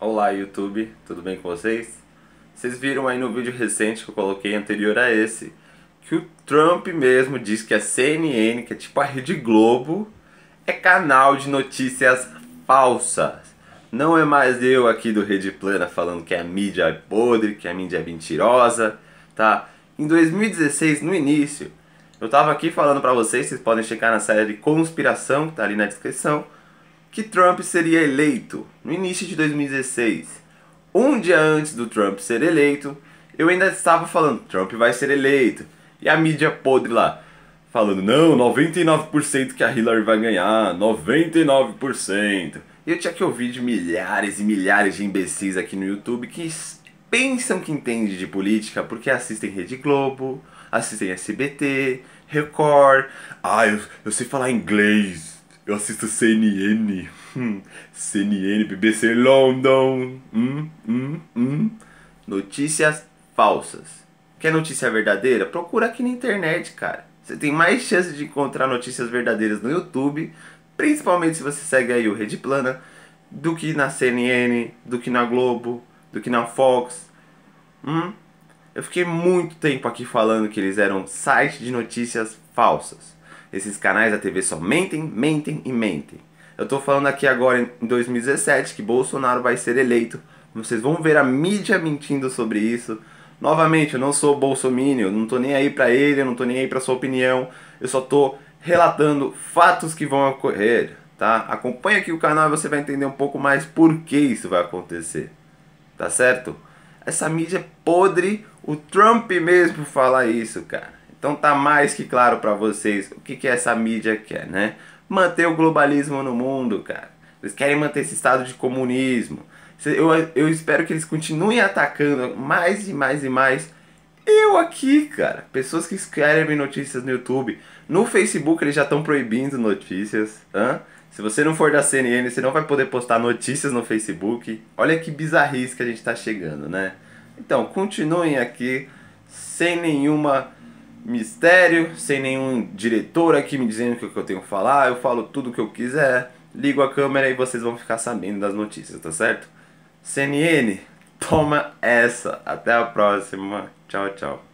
Olá YouTube, tudo bem com vocês? Vocês viram aí no vídeo recente que eu coloquei anterior a esse que o Trump mesmo diz que a CNN, que é tipo a Rede Globo, é canal de notícias falsas. Não é mais eu aqui do Rede Plana falando que a mídia é podre, que a mídia é mentirosa, tá? Em 2016, no início, eu tava aqui falando para vocês, vocês podem checar na série Conspiração, que tá ali na descrição, que Trump seria eleito no início de 2016. Um dia antes do Trump ser eleito, eu ainda estava falando: Trump vai ser eleito. E a mídia podre lá, falando: não, 99% que a Hillary vai ganhar, 99%. E eu tinha que ouvir de milhares e milhares de imbecis aqui no YouTube que pensam que entendem de política porque assistem Rede Globo, assistem SBT, Record. Ah, eu, eu sei falar inglês. Eu assisto CNN, hum, CNN, BBC London, hum, hum, hum. Notícias falsas. Quer notícia verdadeira? Procura aqui na internet, cara. Você tem mais chance de encontrar notícias verdadeiras no YouTube, principalmente se você segue aí o Rede Plana, do que na CNN, do que na Globo, do que na Fox. Hum? Eu fiquei muito tempo aqui falando que eles eram site de notícias falsas. Esses canais da TV só mentem, mentem e mentem. Eu tô falando aqui agora em 2017 que Bolsonaro vai ser eleito. Vocês vão ver a mídia mentindo sobre isso. Novamente, eu não sou bolsominion, não tô nem aí pra ele, eu não tô nem aí pra sua opinião. Eu só tô relatando fatos que vão ocorrer, tá? Acompanha aqui o canal e você vai entender um pouco mais por que isso vai acontecer. Tá certo? Essa mídia é podre, o Trump mesmo falar isso, cara. Então tá mais que claro para vocês o que, que essa mídia quer, né? Manter o globalismo no mundo, cara. Eles querem manter esse estado de comunismo. Eu, eu espero que eles continuem atacando mais e mais e mais. Eu aqui, cara. Pessoas que escrevem notícias no YouTube. No Facebook eles já estão proibindo notícias. Hã? Se você não for da CNN, você não vai poder postar notícias no Facebook. Olha que bizarrice que a gente tá chegando, né? Então, continuem aqui sem nenhuma mistério, sem nenhum diretor aqui me dizendo o que, eu tenho que falar. Eu falo tudo o que eu quiser, ligo a câmera e vocês vão ficar sabendo das notícias, tá certo? CNN, toma essa. Até a próxima. Tchau, tchau.